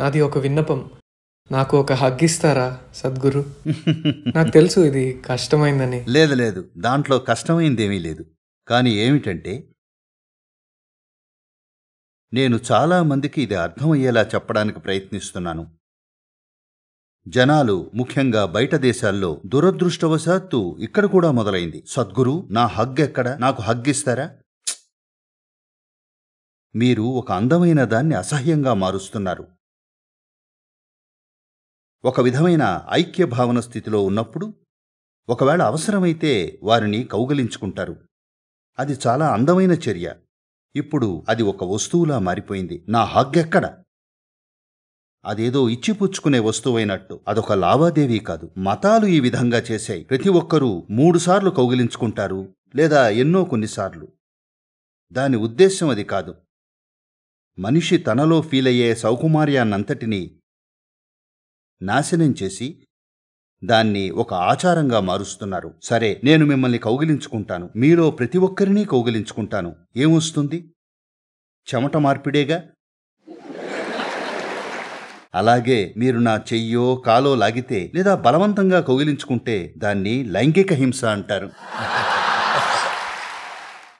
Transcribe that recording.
నాది ఒక విన్నపం నాకు ఒక హగ్ ఇస్తారా సద్గురు నాకు తెలుసు ఇది కష్టమైందని లేదు లేదు దాంట్లో కష్టమైంది ఏమీ లేదు కానీ ఏమిటంటే నేను చాలా మందికి ఇది అర్థమయ్యేలా చెప్పడానికి ప్రయత్నిస్తున్నాను జనాలు ముఖ్యంగా బయట దేశాల్లో దురదృష్టవశాత్తు ఇక్కడ కూడా మొదలైంది సద్గురు నా హగ్ ఎక్కడ నాకు హగ్ ఇస్తారా మీరు ఒక అందమైన దాన్ని అసహ్యంగా మారుస్తున్నారు ఒక విధమైన ఐక్యభావన స్థితిలో ఉన్నప్పుడు ఒకవేళ అవసరమైతే వారిని కౌగలించుకుంటారు అది చాలా అందమైన చర్య ఇప్పుడు అది ఒక వస్తువులా మారిపోయింది నా హగ్గెక్కడ అదేదో ఇచ్చిపుచ్చుకునే వస్తువైనట్టు అదొక లావాదేవీ కాదు మతాలు ఈ విధంగా చేశాయి ప్రతి ఒక్కరూ మూడుసార్లు కౌగిలించుకుంటారు లేదా ఎన్నో కొన్నిసార్లు దాని ఉద్దేశ్యం అది కాదు మనిషి తనలో ఫీలయ్యే సౌకుమార్యాన్నంతటినీ నాశనం చేసి దాన్ని ఒక ఆచారంగా మారుస్తున్నారు సరే నేను మిమ్మల్ని కౌగిలించుకుంటాను మీలో ప్రతి ఒక్కరినీ కౌగిలించుకుంటాను ఏమొస్తుంది చెమట మార్పిడేగా అలాగే మీరు నా చెయ్యో కాలో లాగితే లేదా బలవంతంగా కౌగిలించుకుంటే దాన్ని లైంగిక హింస అంటారు